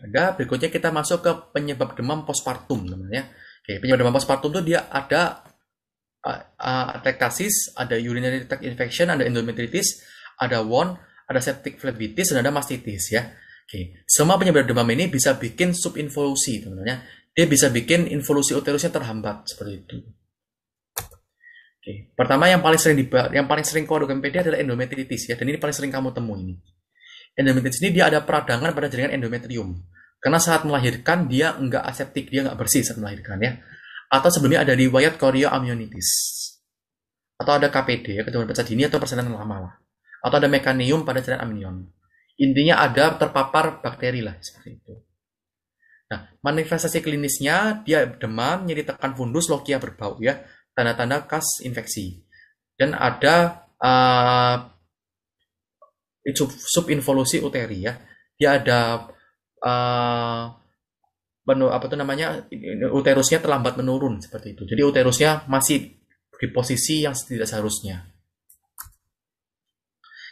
Ada berikutnya kita masuk ke penyebab demam postpartum ya. Oke, penyebab demam postpartum itu dia ada uh, ada urinary tract infection, ada endometritis, ada WON, ada septic phlebitis, dan ada mastitis ya. Oke, semua penyebab demam ini bisa bikin subinvolusi teman-teman ya. Dia bisa bikin involusi uterusnya terhambat seperti itu. Oke, pertama yang paling sering di, yang paling sering kau adalah endometritis ya, dan ini paling sering kamu temui ini endometritis ini dia ada peradangan pada jaringan endometrium. Karena saat melahirkan dia enggak aseptik, dia enggak bersih saat melahirkan ya. Atau sebelumnya ada riwayat chorioamnionitis. Atau ada KPD, ya, keturunan pecah dini atau persalinan lama lah. Atau ada mekanium pada jaringan amnion. Intinya ada terpapar bakteri lah seperti itu. Nah, manifestasi klinisnya dia demam, nyeri tekan fundus, lokia berbau ya, tanda-tanda khas infeksi. Dan ada uh, sub, subinvolusi uteri ya. Dia ada uh, apa tuh namanya uterusnya terlambat menurun seperti itu. Jadi uterusnya masih di posisi yang tidak seharusnya.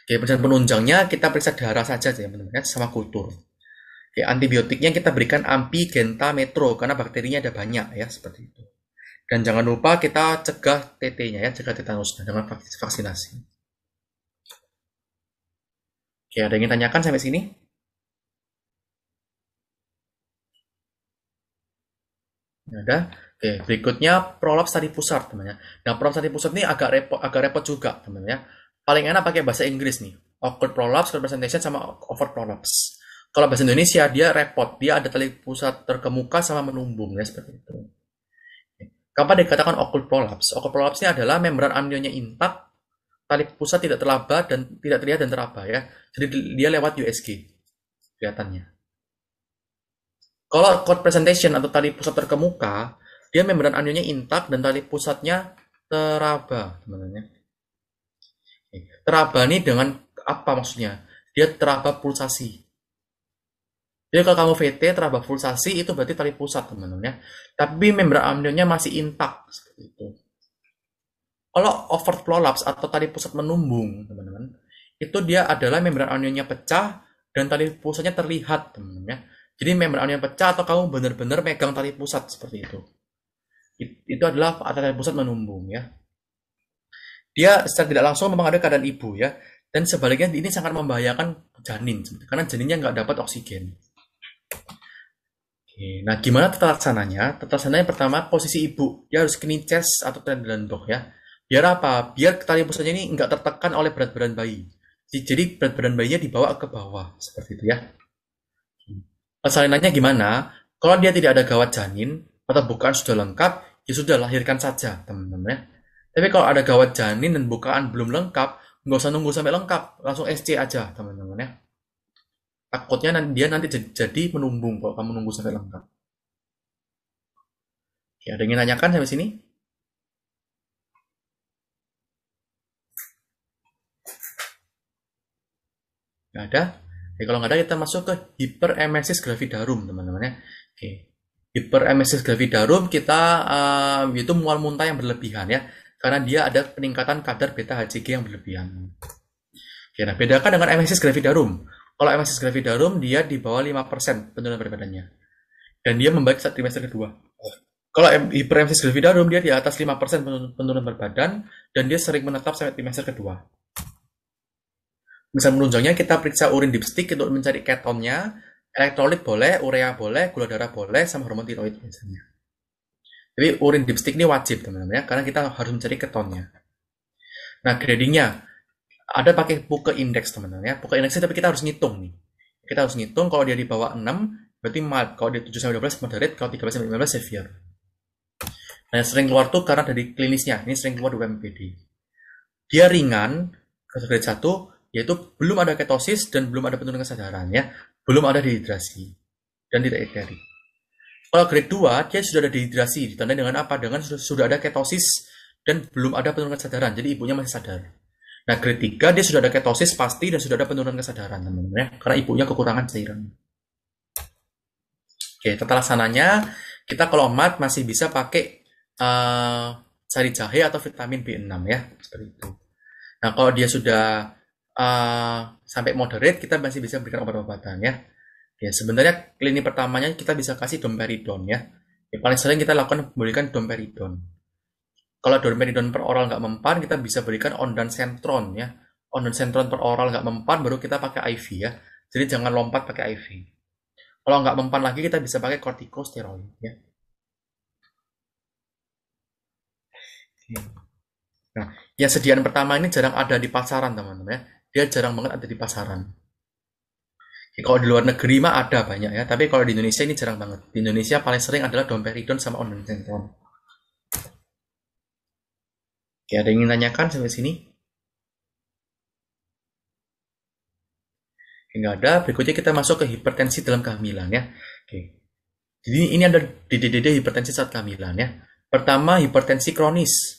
Oke, pemeriksaan penunjangnya kita periksa darah saja ya, teman-teman, sama kultur. Oke, antibiotiknya kita berikan ampi genta metro karena bakterinya ada banyak ya seperti itu. Dan jangan lupa kita cegah TT-nya ya, cegah tetanusnya dengan vaksinasi. Oke, ada yang ingin tanyakan sampai sini? ada. Oke, berikutnya prolapse tadi pusat, teman-teman. Ya. Nah, prolapse tadi pusat ini agak repot, agak repot juga, teman ya. Paling enak pakai bahasa Inggris nih. Awkward prolapse, presentation sama over prolapse. Kalau bahasa Indonesia dia repot, dia ada tali pusat terkemuka sama menumbung ya seperti itu. Kapan dikatakan occult prolapse? Occult prolapse ini adalah membran amnionya intak, tali pusat tidak terlaba dan tidak terlihat dan teraba ya. Jadi dia lewat USG kelihatannya. Kalau chord presentation atau tali pusat terkemuka, dia membran anionnya intak dan tali pusatnya teraba teman sebenarnya. Teraba ini dengan apa maksudnya? Dia teraba pulsasi. Jadi kalau kamu VT teraba pulsasi itu berarti tali pusat teman-teman ya. Tapi membran amnionnya masih intak seperti itu. Kalau overt prolaps atau tali pusat menumbung, teman-teman, itu dia adalah membran anionnya pecah dan tali pusatnya terlihat, teman-teman ya. Jadi membran anion pecah atau kamu benar-benar megang tali pusat seperti itu. Itu adalah tali pusat menumbung ya. Dia secara tidak langsung memang ada keadaan ibu ya. Dan sebaliknya ini sangat membahayakan janin karena janinnya nggak dapat oksigen. Oke, nah gimana tata laksananya? Tata laksananya pertama posisi ibu, dia harus kini chest atau tendandoh ya. Biar apa? Biar tali pusatnya ini nggak tertekan oleh berat badan bayi. Jadi berat badan bayinya dibawa ke bawah seperti itu ya. Persalinannya gimana? Kalau dia tidak ada gawat janin atau bukaan sudah lengkap, ya sudah lahirkan saja teman-teman ya. Tapi kalau ada gawat janin dan bukaan belum lengkap, nggak usah nunggu sampai lengkap, langsung SC aja teman-teman ya. Takutnya nanti dia nanti jadi menumbung kalau kamu nunggu sampai lengkap. Ya, ada yang ingin tanyakan sampai sini? nggak ada Oke, kalau nggak ada kita masuk ke hyperemesis gravidarum teman-teman ya oke hyperemesis gravidarum kita uh, itu mual muntah yang berlebihan ya karena dia ada peningkatan kadar beta HCG yang berlebihan oke nah bedakan dengan emesis gravidarum kalau emesis gravidarum dia di bawah 5% penurunan berat badannya dan dia membaik saat trimester kedua kalau hiperemesis gravidarum dia di atas 5% penurunan berat badan dan dia sering menetap sampai trimester kedua bisa menunjangnya kita periksa urin dipstick untuk mencari ketonnya, elektrolit boleh, urea boleh, gula darah boleh, sama hormon tiroid biasanya. Jadi urin dipstick ini wajib teman-teman ya, karena kita harus mencari ketonnya. Nah gradingnya ada pakai buka indeks teman-teman ya. buka indeksnya tapi kita harus ngitung nih. Kita harus ngitung kalau dia di bawah 6 berarti mild, kalau dia 7 sampai 12 moderate, kalau 13 sampai 15 severe. Nah, yang sering keluar tuh karena dari klinisnya. Ini sering keluar di MPD. Dia ringan, grade 1, yaitu belum ada ketosis dan belum ada penurunan kesadaran ya, belum ada dehidrasi dan tidak edari. Kalau grade 2 dia sudah ada dehidrasi, ditandai dengan apa? Dengan sudah, sudah ada ketosis dan belum ada penurunan kesadaran. Jadi ibunya masih sadar. Nah, grade 3 dia sudah ada ketosis pasti dan sudah ada penurunan kesadaran, teman-teman ya, karena ibunya kekurangan cairan. Oke, tata laksananya kita kalau mat masih bisa pakai uh, sari jahe atau vitamin B6 ya, seperti itu. Nah, kalau dia sudah Eh, sampai moderate kita masih bisa berikan obat-obatan ya. Ya sebenarnya klinik pertamanya kita bisa kasih domperidon ya. ya. paling sering kita lakukan memberikan domperidon. Kalau domperidon per oral nggak mempan, kita bisa berikan ondansetron ya. Ondansetron per oral nggak mempan, baru kita pakai IV ya. Jadi jangan lompat pakai IV. Kalau nggak mempan lagi, kita bisa pakai kortikosteroid ya. Nah, yang sediaan pertama ini jarang ada di pasaran teman-teman ya dia jarang banget ada di pasaran. Jadi kalau di luar negeri mah ada banyak ya, tapi kalau di Indonesia ini jarang banget. Di Indonesia paling sering adalah domperidon sama ondansetron. Oke, ada yang ingin tanyakan sampai sini? Oke, ada. Berikutnya kita masuk ke hipertensi dalam kehamilan ya. Oke. Jadi ini ada DDD hipertensi saat kehamilan ya. Pertama, hipertensi kronis.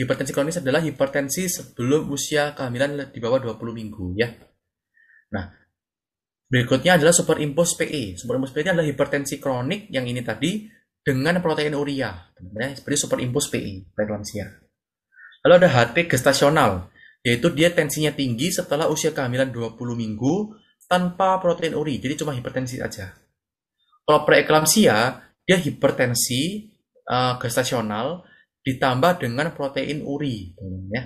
Hipertensi kronis adalah hipertensi sebelum usia kehamilan di bawah 20 minggu ya. Nah, berikutnya adalah superimpose PE. Superimpose PE adalah hipertensi kronik yang ini tadi dengan protein urea. ya, seperti superimpose PE, preeklamsia. Lalu ada HT gestasional, yaitu dia tensinya tinggi setelah usia kehamilan 20 minggu tanpa protein uri, jadi cuma hipertensi aja. Kalau preeklamsia, dia hipertensi uh, gestasional ditambah dengan protein uri, teman ya.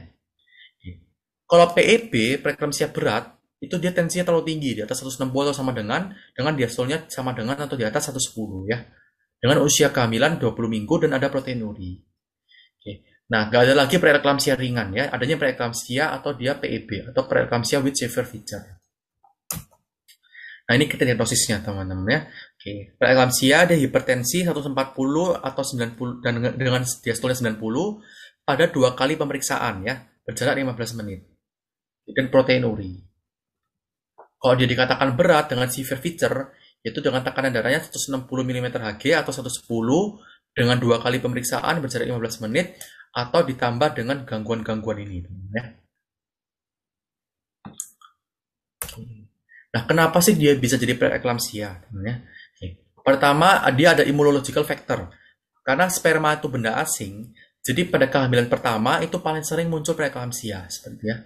Kalau PEB, preeklampsia berat, itu dia tensinya terlalu tinggi, di atas 160 atau sama dengan, dengan diastolnya sama dengan atau di atas 110 ya. Dengan usia kehamilan 20 minggu dan ada protein uri. Oke. Nah, gak ada lagi preeklampsia ringan ya, adanya preeklampsia atau dia PEB atau preeklampsia with severe feature. Nah, ini kita lihat dosisnya, teman-teman ya. Oke, preeklampsia ada hipertensi 140 atau 90 dan dengan diastolnya 90 pada dua kali pemeriksaan ya, berjarak 15 menit. Dan proteinuri. Kalau dia dikatakan berat dengan severe feature, yaitu dengan tekanan darahnya 160 mm Hg atau 110 dengan dua kali pemeriksaan berjarak 15 menit atau ditambah dengan gangguan-gangguan ini, teman-teman ya. Nah, kenapa sih dia bisa jadi preeklamsia? Ya. Pertama, dia ada immunological factor. Karena sperma itu benda asing, jadi pada kehamilan pertama itu paling sering muncul preeklamsia seperti ya.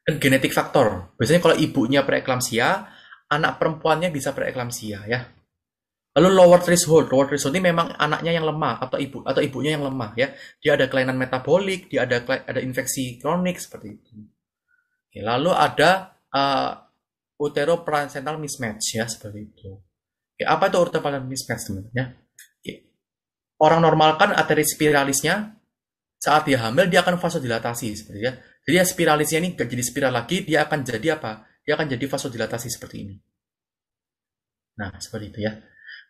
Dan genetik faktor. Biasanya kalau ibunya preeklamsia, anak perempuannya bisa preeklamsia ya. Lalu lower threshold, lower threshold ini memang anaknya yang lemah atau ibu atau ibunya yang lemah ya. Dia ada kelainan metabolik, dia ada ada infeksi kronik seperti itu. lalu ada uh, utero placental mismatch ya seperti itu. Oke, apa itu utero placental mismatch sebenarnya? Oke. Orang normal kan arteri spiralisnya saat dia hamil dia akan vasodilatasi seperti ya. Jadi ya, spiralisnya ini gak jadi spiral lagi, dia akan jadi apa? Dia akan jadi vasodilatasi seperti ini. Nah, seperti itu ya.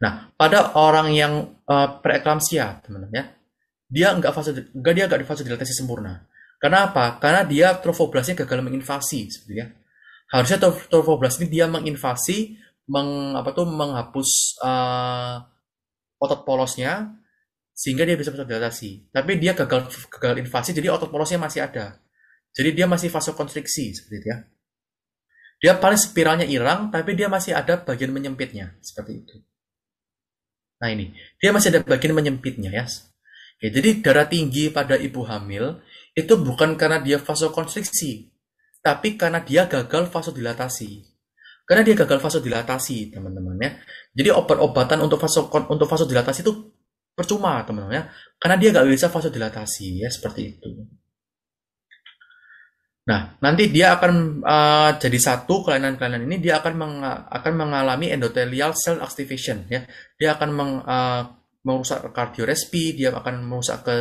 Nah, pada orang yang uh, preeklamsia, teman-teman ya, dia fase, enggak dia enggak fase dilatasi sempurna. Kenapa? Karena dia trofoblasnya gagal menginvasi, seperti ya harusnya trofoblast ini dia menginvasi meng, apa tuh menghapus uh, otot polosnya sehingga dia bisa terdeteksi. Tapi dia gagal gagal invasi jadi otot polosnya masih ada. Jadi dia masih vasokonstriksi seperti itu ya. Dia paling spiralnya irang, tapi dia masih ada bagian menyempitnya seperti itu. Nah ini, dia masih ada bagian menyempitnya ya. ya jadi darah tinggi pada ibu hamil itu bukan karena dia vasokonstriksi, tapi karena dia gagal vasodilatasi. Karena dia gagal vasodilatasi, teman-teman ya. Jadi obat-obatan untuk vaso untuk vasodilatasi itu percuma, teman-teman ya. Karena dia gak bisa vasodilatasi ya seperti itu. Nah, nanti dia akan uh, jadi satu kelainan-kelainan ini dia akan meng akan mengalami endothelial cell activation ya. Dia akan meng, uh, merusak kardiorespi, dia akan merusak ke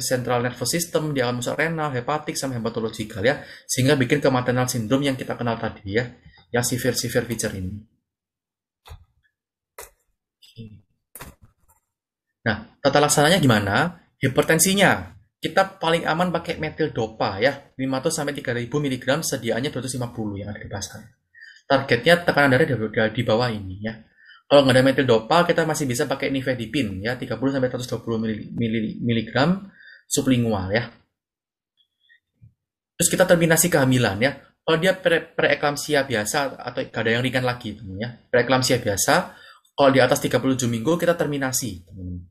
central nervous system, di alam renal, hepatik, sama hematological ya, sehingga bikin ke maternal syndrome yang kita kenal tadi ya, yang severe-severe feature ini. Nah, tata laksananya gimana? Hipertensinya, kita paling aman pakai metil dopa ya, 500 sampai 3000 mg sediaannya 250 yang ada di pasar. Targetnya tekanan darah di bawah ini ya kalau nggak ada metil dopal kita masih bisa pakai nifedipin ya 30 sampai 120 mg sublingual ya. Terus kita terminasi kehamilan ya. Kalau dia pre preeklamsia biasa atau gak ada yang ringan lagi teman ya. Preeklamsia biasa kalau di atas 37 minggu kita terminasi teman.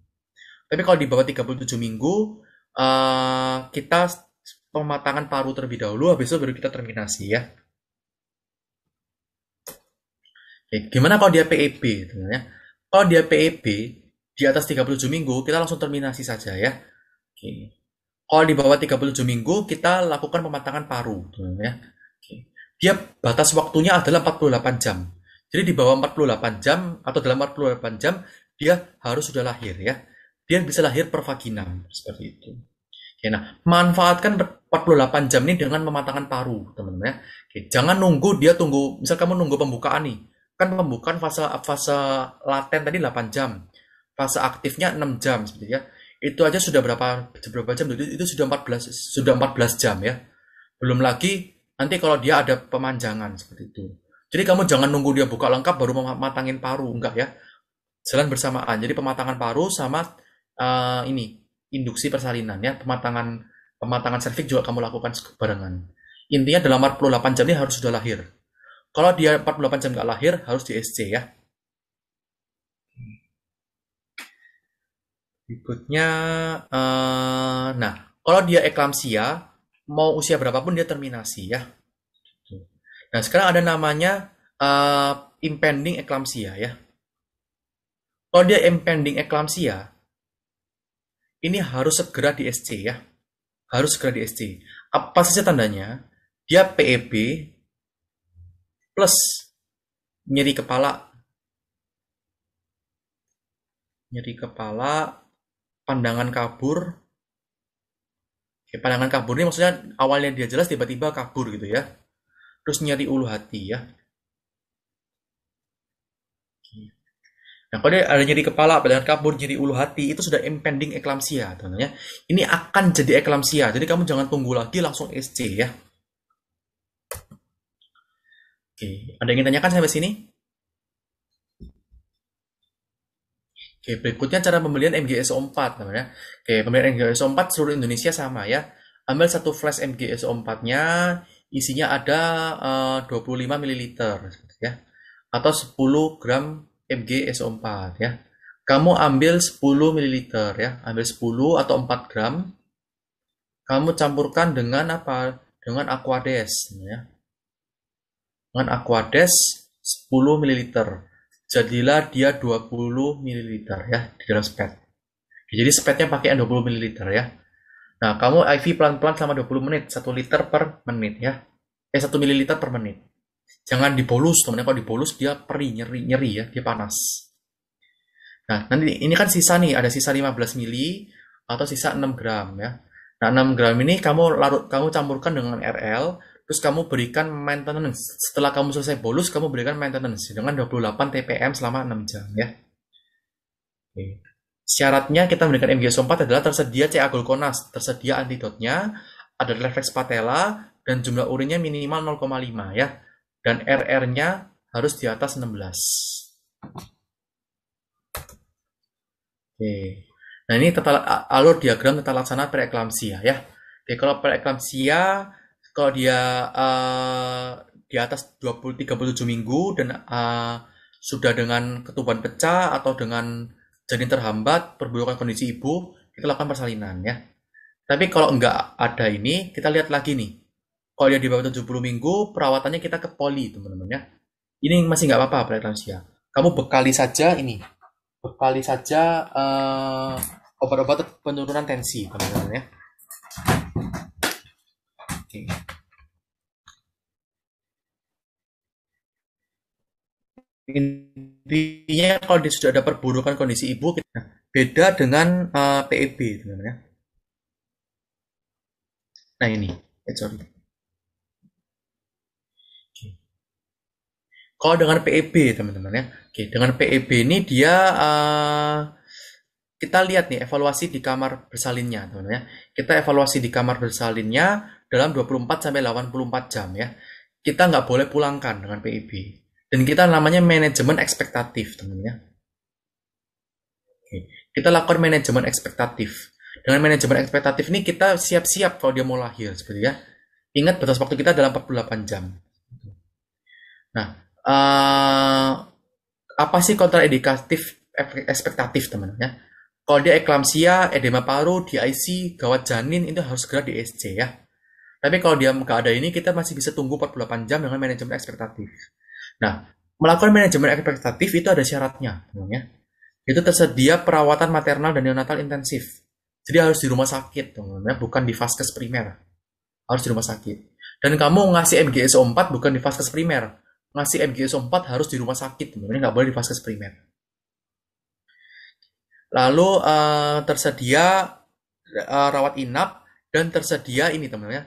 Tapi kalau di bawah 37 minggu uh, kita pematangan paru terlebih dahulu habis itu baru kita terminasi ya. Oke, eh, gimana kalau dia PEB e ya? Kalau dia PEB di atas 37 minggu, kita langsung terminasi saja ya. Oke. Kalau di bawah 37 minggu, kita lakukan pematangan paru ya. Dia batas waktunya adalah 48 jam. Jadi di bawah 48 jam atau dalam 48 jam dia harus sudah lahir ya. Dia bisa lahir per vagina seperti itu. Oke, nah, manfaatkan 48 jam ini dengan mematangkan paru, teman-teman ya. Oke, jangan nunggu dia tunggu, misal kamu nunggu pembukaan nih, kan pembukaan fase fase laten tadi 8 jam fase aktifnya 6 jam seperti ya itu aja sudah berapa berapa jam itu, itu sudah 14 sudah 14 jam ya belum lagi nanti kalau dia ada pemanjangan seperti itu jadi kamu jangan nunggu dia buka lengkap baru mematangin paru enggak ya jalan bersamaan jadi pematangan paru sama uh, ini induksi persalinan ya pematangan pematangan serviks juga kamu lakukan barengan intinya dalam 48 jam ini harus sudah lahir kalau dia 48 jam nggak lahir, harus di SC ya. Berikutnya, uh, nah, kalau dia eklamsia, mau usia berapapun dia terminasi ya. Nah, sekarang ada namanya uh, impending eklamsia ya. Kalau dia impending eklamsia, ini harus segera di SC ya. Harus segera di SC. Apa saja tandanya? Dia PEB, plus nyeri kepala nyeri kepala pandangan kabur Oke, pandangan kabur ini maksudnya awalnya dia jelas tiba-tiba kabur gitu ya terus nyeri ulu hati ya Nah, kalau ada nyeri kepala, pandangan kabur, nyeri ulu hati, itu sudah impending eklamsia, teman ya. Ini akan jadi eklamsia, jadi kamu jangan tunggu lagi, langsung SC ya. Oke, ada yang ingin tanyakan sampai sini? Oke, berikutnya cara pembelian MGSO4 namanya. Oke, pembelian MGSO4 seluruh Indonesia sama ya. Ambil satu flash MGSO4-nya, isinya ada uh, 25 ml ya. Atau 10 gram MGSO4 ya. Kamu ambil 10 ml ya, ambil 10 atau 4 gram. Kamu campurkan dengan apa? Dengan aquades ya. Dengan Aquades 10 ml. Jadilah dia 20 ml ya di dalam spet. Jadi spetnya pakai 20 ml ya. Nah, kamu IV pelan-pelan selama 20 menit, 1 liter per menit ya. Eh, 1 ml per menit. Jangan dibolus, teman-teman. Kalau dibolus dia perih, nyeri-nyeri ya, dia panas. Nah, nanti ini kan sisa nih, ada sisa 15 mili atau sisa 6 gram ya. Nah, 6 gram ini kamu larut kamu campurkan dengan RL terus kamu berikan maintenance setelah kamu selesai bolus kamu berikan maintenance dengan 28 TPM selama 6 jam ya Oke. syaratnya kita memberikan mgs 4 adalah tersedia CA konas tersedia antidotnya ada refleks patella dan jumlah urinnya minimal 0,5 ya dan RR-nya harus di atas 16 Oke. Nah ini tata, alur diagram tata laksana preeklamsia ya. Oke, kalau preeklamsia kalau dia uh, di atas 20 37 minggu dan uh, sudah dengan ketuban pecah atau dengan janin terhambat perburukan kondisi ibu kita lakukan persalinan ya tapi kalau nggak ada ini kita lihat lagi nih kalau dia di bawah 70 minggu perawatannya kita ke poli teman-teman ya ini masih nggak apa-apa preeklampsia. kamu bekali saja ini bekali saja uh, obat-obat penurunan tensi teman-teman ya intinya kalau sudah ada perburukan kondisi ibu beda dengan uh, eh, PEB e teman-teman ya nah ini eh, sorry kalau dengan PEB teman-teman ya oke dengan PEB ini dia uh, kita lihat nih evaluasi di kamar bersalinnya teman-teman ya kita evaluasi di kamar bersalinnya dalam 24 sampai 84 jam ya kita nggak boleh pulangkan dengan PEB dan kita namanya manajemen ekspektatif, teman ya. Kita lakukan manajemen ekspektatif. Dengan manajemen ekspektatif ini kita siap-siap kalau dia mau lahir, seperti ya. Ingat batas waktu kita adalah 48 jam. Nah, uh, apa sih kontraindikatif ekspektatif, teman-teman ya? Kalau dia eklamsia, edema paru, DIC, gawat janin itu harus segera di e SC ya. Tapi kalau dia nggak ada ini, kita masih bisa tunggu 48 jam dengan manajemen ekspektatif. Nah, melakukan manajemen ekspektatif itu ada syaratnya, teman Itu tersedia perawatan maternal dan neonatal intensif. Jadi harus di rumah sakit, teman bukan di vaskes primer. Harus di rumah sakit. Dan kamu ngasih MGSO 4 bukan di vaskes primer. Ngasih MGSO 4 harus di rumah sakit, teman-teman, nggak boleh di vaskes primer. Lalu uh, tersedia uh, rawat inap dan tersedia ini teman-teman ya,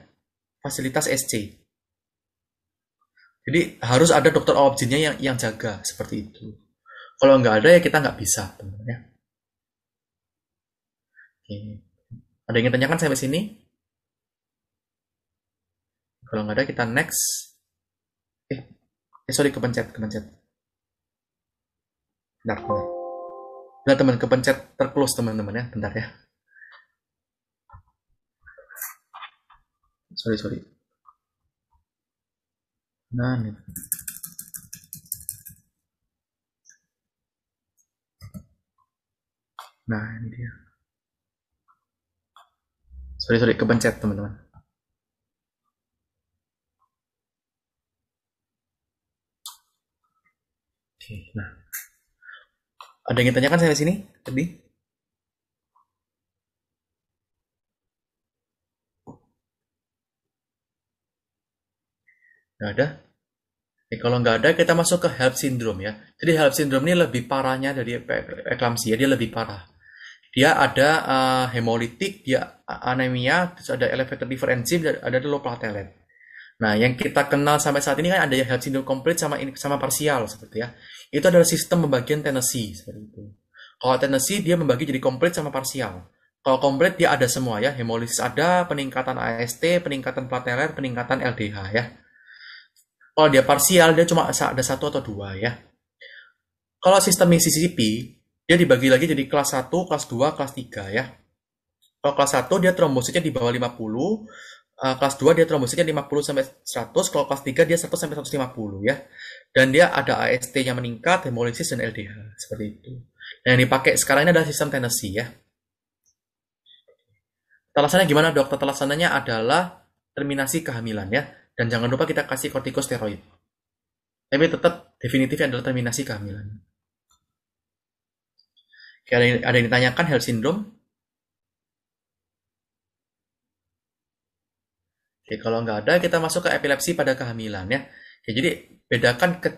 fasilitas SC jadi harus ada dokter objinnya yang yang jaga seperti itu. Kalau nggak ada ya kita nggak bisa, teman ya. Oke. Ada yang ingin tanyakan sampai sini? Kalau nggak ada kita next. Eh, eh sorry kepencet, kepencet. Bentar, bentar. Bentar teman, kepencet terclose teman-teman ya, bentar ya. Sorry, sorry. Nani. Nah, ini dia. Sorry, sorry, kepencet teman-teman. Oke, nah. Ada yang ditanyakan saya di sini tadi? Nggak ada? Ya, kalau nggak ada, kita masuk ke HELP syndrome ya. Jadi HELP syndrome ini lebih parahnya dari eklamsia, ya. dia lebih parah. Dia ada uh, hemolitik, dia anemia, terus ada elevated liver enzyme, ada, ada low platelet. Nah, yang kita kenal sampai saat ini kan ada HELP syndrome komplit sama sama parsial seperti ya. Itu adalah sistem pembagian Tennessee seperti itu. Kalau Tennessee dia membagi jadi komplit sama parsial. Kalau komplit dia ada semua ya, hemolisis ada, peningkatan AST, peningkatan platelet, peningkatan LDH ya kalau oh, dia parsial dia cuma ada satu atau dua ya kalau sistem Mississippi dia dibagi lagi jadi kelas 1, kelas 2, kelas 3 ya kalau kelas 1 dia trombositnya di bawah 50 uh, eh, kelas 2 dia trombositnya 50 sampai 100 kalau kelas 3 dia 100 sampai 150 ya dan dia ada ast yang meningkat, hemolisis dan LDH seperti itu. Nah, yang dipakai sekarang ini adalah sistem Tennessee ya. Telasannya gimana dokter? Telasannya adalah terminasi kehamilan ya. Dan jangan lupa kita kasih kortikosteroid. Tapi tetap definitif adalah terminasi kehamilan. Oke, ada, yang, ada yang ditanyakan health syndrome. Oke, kalau nggak ada, kita masuk ke epilepsi pada kehamilan ya. Oke, jadi bedakan ke,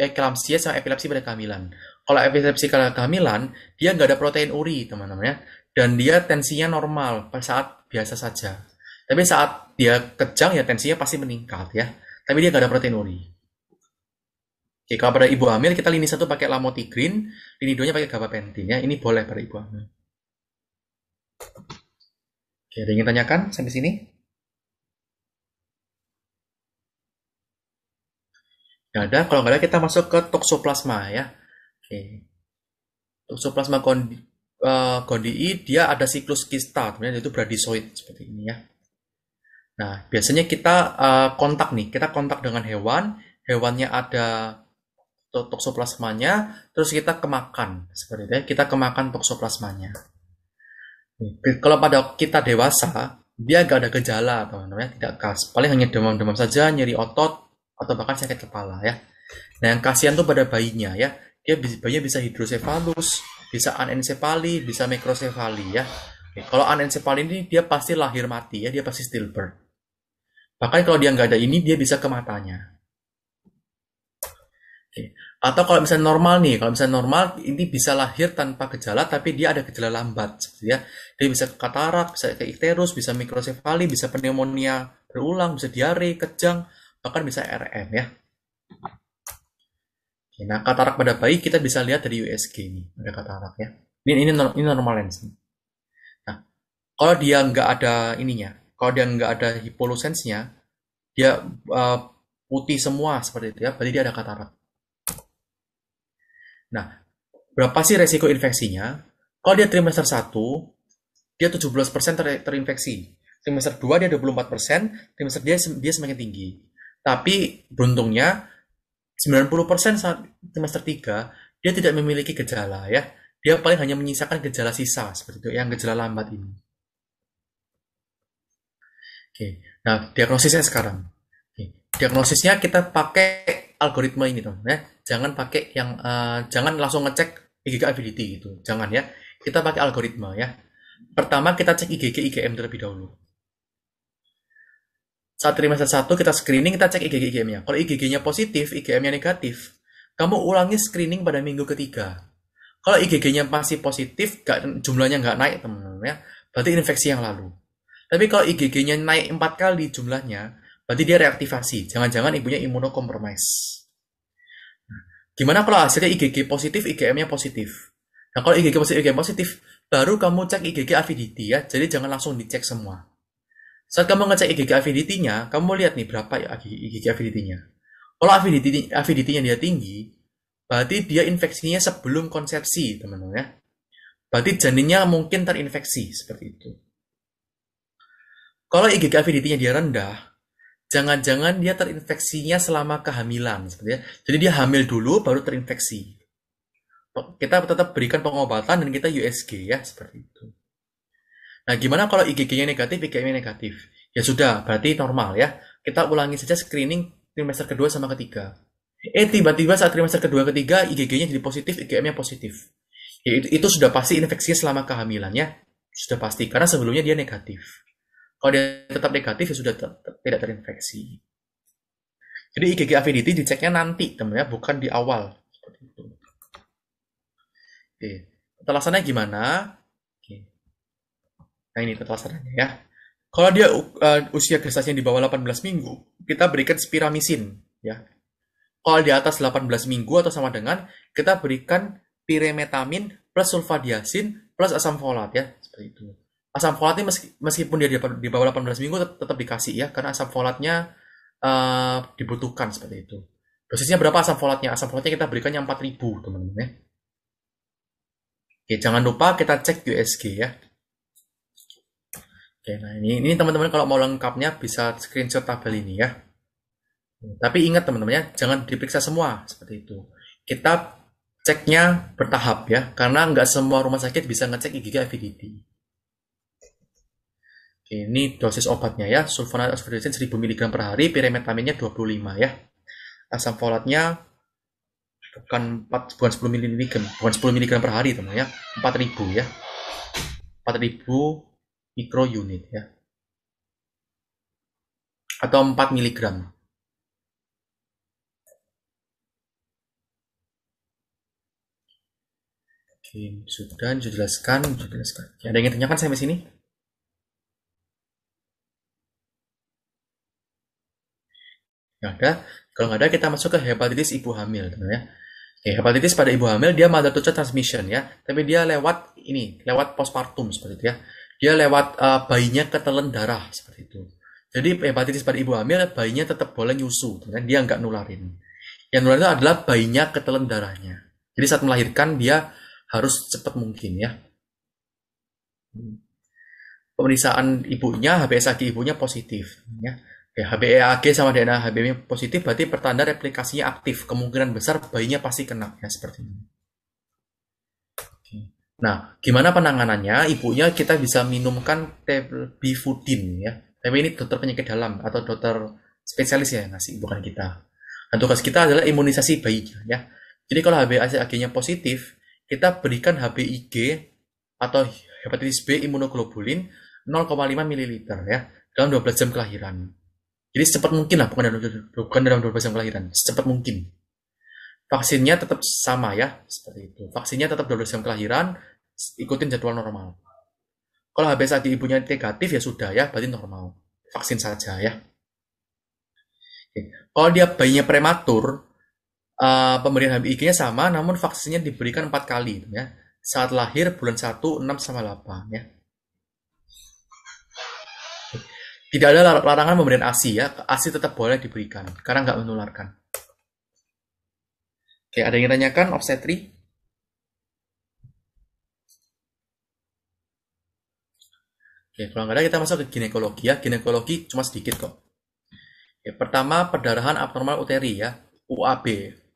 eklamsia eh, sama epilepsi pada kehamilan. Kalau epilepsi pada kehamilan, dia nggak ada protein uri, teman-teman ya. Dan dia tensinya normal, pada saat biasa saja. Tapi saat dia kejang ya tensinya pasti meningkat ya. Tapi dia nggak ada proteinuri. Oke, kalau pada ibu hamil kita lini satu pakai lamotigrin, lini duanya pakai gabapentin ya. Ini boleh pada ibu hamil. Oke, ada yang ingin tanyakan sampai sini? Gak ada. Kalau nggak ada kita masuk ke toksoplasma ya. Oke. Toksoplasma kondi, uh, eh, gondii dia ada siklus kista, kemudian itu bradisoid seperti ini ya. Nah, biasanya kita uh, kontak nih, kita kontak dengan hewan, hewannya ada toksoplasmanya, terus kita kemakan seperti itu ya, kita kemakan toksoplasmanya. Kalau pada kita dewasa, dia agak ada gejala, teman-teman, ya, tidak khas. Paling hanya demam-demam saja, nyeri otot, atau bahkan sakit kepala ya. Nah, yang kasihan tuh pada bayinya ya. Dia bayinya bisa hidrosefalus, bisa anensefali, bisa mikrosefali ya. Oke, kalau anensefali ini dia pasti lahir mati ya, dia pasti stillbirth. Bahkan kalau dia nggak ada ini, dia bisa ke matanya. Oke. Atau kalau misalnya normal nih, kalau misalnya normal ini bisa lahir tanpa gejala, tapi dia ada gejala lambat. Gitu ya. Dia bisa ke katarak, bisa ke ikterus, bisa mikrosefali, bisa pneumonia berulang, bisa diare, kejang, bahkan bisa RM ya. Oke, nah katarak pada bayi kita bisa lihat dari USG ini, ada katarak ya. Ini ini, ini normal lens. Nah, kalau dia nggak ada ininya, kalau dia nggak ada hipolusensnya, dia uh, putih semua seperti itu ya berarti dia ada katarak nah berapa sih resiko infeksinya kalau dia trimester 1 dia 17% ter terinfeksi trimester 2 dia 24% trimester dia dia semakin tinggi tapi beruntungnya 90% saat trimester 3 dia tidak memiliki gejala ya dia paling hanya menyisakan gejala sisa seperti itu yang gejala lambat ini Oke. Nah, diagnosisnya sekarang. Oke. Diagnosisnya kita pakai algoritma ini, teman. Ya. Jangan pakai yang uh, jangan langsung ngecek IgG ability gitu. Jangan ya. Kita pakai algoritma ya. Pertama kita cek IgG IgM terlebih dahulu. Saat trimester 1 kita screening, kita cek IgG IgM-nya. Kalau IgG-nya positif, IgM-nya negatif, kamu ulangi screening pada minggu ketiga. Kalau IgG-nya masih positif, gak, jumlahnya nggak naik, teman-teman ya. Berarti infeksi yang lalu. Tapi kalau IgG-nya naik empat kali jumlahnya, berarti dia reaktivasi. Jangan-jangan ibunya imunokompromis. Nah, gimana kalau hasilnya IgG positif, IgM-nya positif? Nah, kalau IgG positif, IgM positif, baru kamu cek IgG avidity ya. Jadi jangan langsung dicek semua. Saat kamu ngecek IgG avidity-nya, kamu lihat nih berapa ya IgG avidity-nya. Kalau avidity, avidity-nya dia tinggi, berarti dia infeksinya sebelum konsepsi, teman-teman ya. Berarti janinnya mungkin terinfeksi, seperti itu. Kalau IgG avidity-nya dia rendah, jangan-jangan dia terinfeksinya selama kehamilan. ya. Jadi dia hamil dulu baru terinfeksi. Kita tetap berikan pengobatan dan kita USG ya, seperti itu. Nah, gimana kalau IgG-nya negatif, IgM-nya negatif? Ya sudah, berarti normal ya. Kita ulangi saja screening trimester kedua sama ketiga. Eh, tiba-tiba saat trimester kedua ketiga, IgG-nya jadi positif, IgM-nya positif. Ya, itu, itu sudah pasti infeksinya selama kehamilan ya. Sudah pasti, karena sebelumnya dia negatif. Kalau dia tetap negatif ya sudah tidak terinfeksi. Jadi IgG affinity diceknya nanti, teman ya, bukan di awal. Seperti itu. Oke, petelasannya gimana? Oke. Nah ini penjelasannya ya. Kalau dia uh, usia gestasinya di bawah 18 minggu, kita berikan spiramisin ya. Kalau di atas 18 minggu atau sama dengan kita berikan piremetamin plus sulfadiazin plus asam folat ya, seperti itu asam folatnya meskipun dia di bawah 18 minggu tetap, dikasih ya karena asam folatnya uh, dibutuhkan seperti itu. Dosisnya berapa asam folatnya? Asam folatnya kita berikan yang 4000 teman-teman ya. Oke, jangan lupa kita cek USG ya. Oke, nah ini ini teman-teman kalau mau lengkapnya bisa screenshot tabel ini ya. Tapi ingat teman-teman ya, jangan diperiksa semua seperti itu. Kita ceknya bertahap ya, karena nggak semua rumah sakit bisa ngecek IgG avidity ini dosis obatnya ya sulfonat asparagin 1000 mg per hari pirimetaminnya 25 ya asam folatnya bukan 4 bukan 10 mg bukan 10 mg per hari teman ya 4000 ya 4000 mikro unit ya atau 4 mg Oke, sudah dijelaskan, dijelaskan. Ya, ada yang ingin tanyakan di sini? nggak ada kalau nggak ada kita masuk ke hepatitis ibu hamil gitu ya Oke, hepatitis pada ibu hamil dia mother to transmission ya, tapi dia lewat ini, lewat postpartum seperti itu ya. Dia lewat uh, bayinya ketelan darah seperti itu. Jadi hepatitis pada ibu hamil bayinya tetap boleh nyusu, gitu kan? dia nggak nularin. Yang nularin itu adalah bayinya ketelan darahnya. Jadi saat melahirkan dia harus cepat mungkin ya. Pemeriksaan ibunya, hba 1 ibunya positif ya. Ya, e HBEAG sama DNA HBB e positif berarti pertanda replikasinya aktif. Kemungkinan besar bayinya pasti kena ya seperti ini. Nah, gimana penanganannya? Ibunya kita bisa minumkan tebifudin ya. Tapi ini dokter penyakit dalam atau dokter spesialis ya ngasih bukan kita. Dan nah, tugas kita adalah imunisasi bayinya ya. Jadi kalau HBAG-nya e positif, kita berikan HBIG atau hepatitis B imunoglobulin 0,5 ml ya dalam 12 jam kelahiran. Jadi secepat mungkin lah, bukan dalam, bukan dalam 12 jam kelahiran, secepat mungkin. Vaksinnya tetap sama ya, seperti itu. Vaksinnya tetap 12 jam kelahiran, ikutin jadwal normal. Kalau habis di ibunya negatif ya sudah ya, berarti normal. Vaksin saja ya. Oke. Kalau dia bayinya prematur, uh, pemberian HBIG-nya sama, namun vaksinnya diberikan 4 kali gitu ya. Saat lahir bulan 1, 6, sama 8 ya. Tidak ada larangan memberikan ASI ya. ASI tetap boleh diberikan karena nggak menularkan. Oke, ada yang tanyakan obstetri? Oke, kalau nggak ada kita masuk ke ginekologi ya. Ginekologi cuma sedikit kok. oke pertama perdarahan abnormal uteri ya, UAB,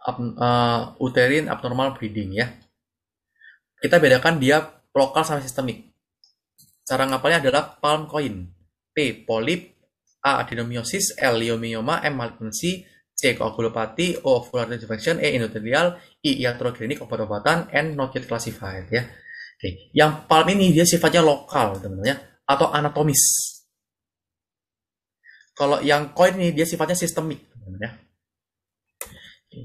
ab, uh, eh, uterin abnormal bleeding ya. Kita bedakan dia lokal sama sistemik. Cara ngapalnya adalah palm coin P. Polip A. Adenomiosis, L. Liomioma M. Malignancy, C. Koagulopati O. Ovular infection E. Endotelial, I. Iatrogenik obat-obatan N. Not yet classified ya. Oke. Yang palm ini dia sifatnya lokal teman-teman ya atau anatomis. Kalau yang koin ini dia sifatnya sistemik teman-teman ya. Oke.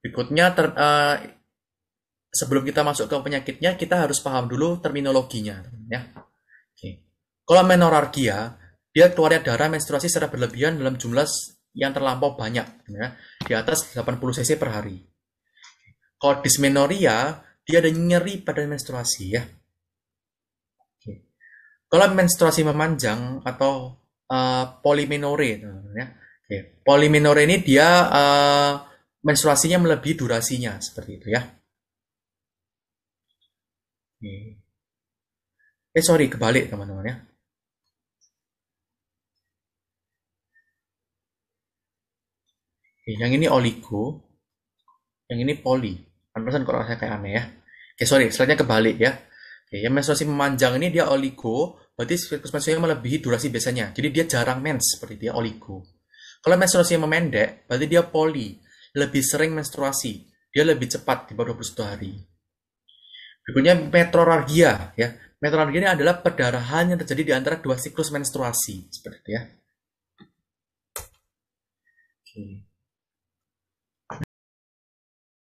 Berikutnya ter, uh, sebelum kita masuk ke penyakitnya, kita harus paham dulu terminologinya, ya. Oke. Kalau menorarkia, dia keluarnya darah menstruasi secara berlebihan dalam jumlah yang terlampau banyak, ya, di atas 80 cc per hari. Kalau dismenoria dia ada nyeri pada menstruasi ya. Oke. Kalau menstruasi memanjang atau uh, polimenore, ya. Oke. Polimenore ini dia uh, menstruasinya melebihi durasinya seperti itu ya. Oke. Eh sorry kebalik teman-teman ya. Oke, yang ini oligo, yang ini poli. Pantesan kalau saya kayak aneh ya. Oke, sorry, selanjutnya kebalik ya. Oke, yang menstruasi memanjang ini dia oligo, berarti siklus menstruasinya melebihi durasi biasanya. Jadi dia jarang mens, seperti dia oligo. Kalau yang memendek, berarti dia poli, lebih sering menstruasi. Dia lebih cepat di bawah 21 hari. Berikutnya metrorargia ya. Metrorargia ini adalah perdarahan yang terjadi di antara dua siklus menstruasi, seperti itu ya. Oke.